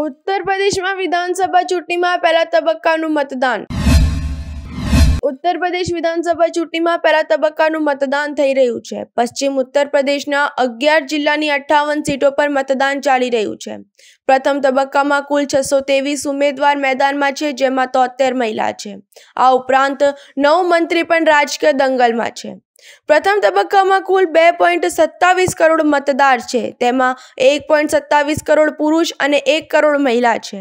ઉત્તર પ્રદેશમાં વિધાનસભા ચૂંટણીમાં પહેલા તબક્કાનું મતદાન ઉત્તર પ્રદેશ વિધાનસભા ચૂંટણીમાં પહેલા તબક્કાનું મતદાન થઈ રહ્યું છે પશ્ચિમ ઉત્તર પ્રદેશના અગિયાર જિલ્લાની અઠ્ઠાવન સીટો પર મતદાન ચાલી રહ્યું છે પ્રથમ તબક્કામાં કુલ છસો ત્રેવીસ ઉમેદવાર મેદાનમાં છે જેમાં તોતેર મહિલા છે આ ઉપરાંત નવ મંત્રી પણ રાજકીય દંગલમાં છે પ્રથમ તબક્કામાં કુલ બે પોઈન્ટ સત્તાવીસ કરોડ મતદાર છે તેમાં એક પોઈન્ટ સત્તાવીસ કરોડ પુરુષ અને એક કરોડ મહિલા છે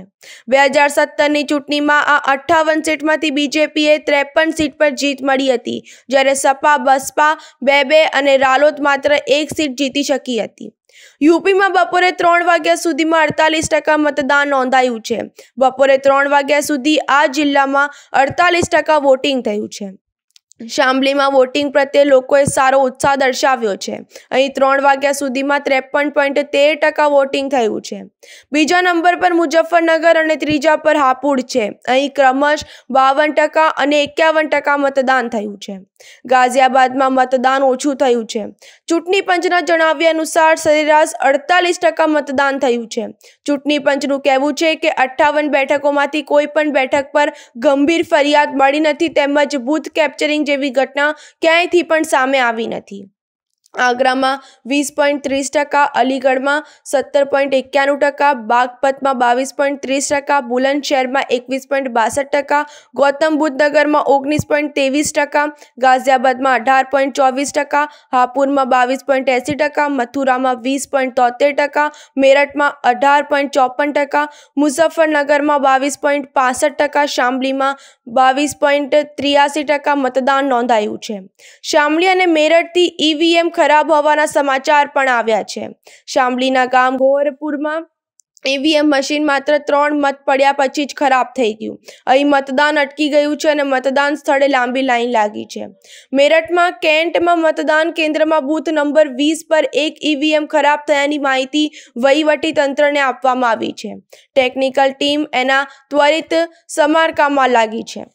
બે હજાર સત્તરની ચૂંટણીમાં આ અઠ્ઠાવન સીટમાંથી બીજેપીએ ત્રેપન સીટ પર જીત મળી હતી જ્યારે સપા બસપા બે બે અને રાલોદ માત્ર એક સીટ જીતી શકી હતી યુપીમાં બપોરે ત્રણ વાગ્યા સુધીમાં અડતાલીસ ટકા મતદાન નોંધાયું છે બપોરે ત્રણ વાગ્યા સુધી આ જિલ્લામાં અડતાલીસ ટકા વોટિંગ થયું છે શામલીમાં વોટિંગ પ્રત્યે લોકોએ સારો ઉત્સાહ દર્શાવ્યો છે અહીં ત્રણ વાગ્યા સુધીમાં ત્રેપન પોઈન્ટ તેર ટકા વોટિંગ થયું છે બીજા નંબર પર મુઝફ્ફરનગર અને ત્રીજા પર હાપુડ છે અહીં ક્રમશ બાવન ટકા અને એકાવન ટકા મતદાન થયું છે ગાઝિયાબાદમાં મતદાન ઓછું થયું છે ચૂંટણી પંચના જણાવ્યા અનુસાર સરેરાશ અડતાલીસ ટકા મતદાન થયું છે ચૂંટણી પંચનું કહેવું છે કે અઠ્ઠાવન બેઠકોમાંથી કોઈ પણ બેઠક પર ગંભીર ફરિયાદ મળી નથી તેમજ બૂથ કેપ્ચરિંગ જેવી ઘટના ક્યાંયથી પણ સામે આવી નથી આગ્રામાં વીસ પોઈન્ટ ત્રીસ ટકા અલીગઢમાં સત્તર પોઈન્ટ એક્યાણું ટકા બાગપતમાં બાવીસ પોઈન્ટ ત્રીસ ટકા બુલંદશહેરમાં એકવીસ પોઈન્ટ બાસઠ ટકા ગૌતમ બુદ્ધ નગરમાં ઓગણીસ પોઈન્ટ ત્રેવીસ ટકા ગાઝિયાબાદમાં અઢાર પોઈન્ટ ચોવીસ ટકા હાપુરમાં બાવીસ પોઈન્ટ એંસી ટકા મથુરામાં વીસ પોઈન્ટ તોતેર ટકા મેરઠમાં અઢાર પોઈન્ટ ચોપન ટકા મુઝફ્ફરનગરમાં બાવીસ પોઈન્ટ પાસઠ ટકા શામલીમાં બાવીસ પોઈન્ટ ત્રિયાસી ટકા મતદાન નોંધાયું છે શામલી અને મેરઠથી ઈવીએમ ખરાબ હોવાના સમાચાર પણ આવ્યા છે શામલીના ગામ ગોરપુરમાં ઈવીએમ e મશીન માત્ર ત્રણ મત પડ્યા પછી જ ખરાબ થઈ ગયું અહીં મતદાન અટકી ગયું છે અને મતદાન સ્થળે લાંબી લાઈન લાગી છે મેરઠમાં કેન્ટમાં મતદાન કેન્દ્રમાં બૂથ નંબર વીસ પર એક ઈવીએમ e ખરાબ થયાની માહિતી વહીવટી તંત્રને આપવામાં આવી છે ટેકનિકલ ટીમ એના ત્વરિત સમારકામમાં લાગી છે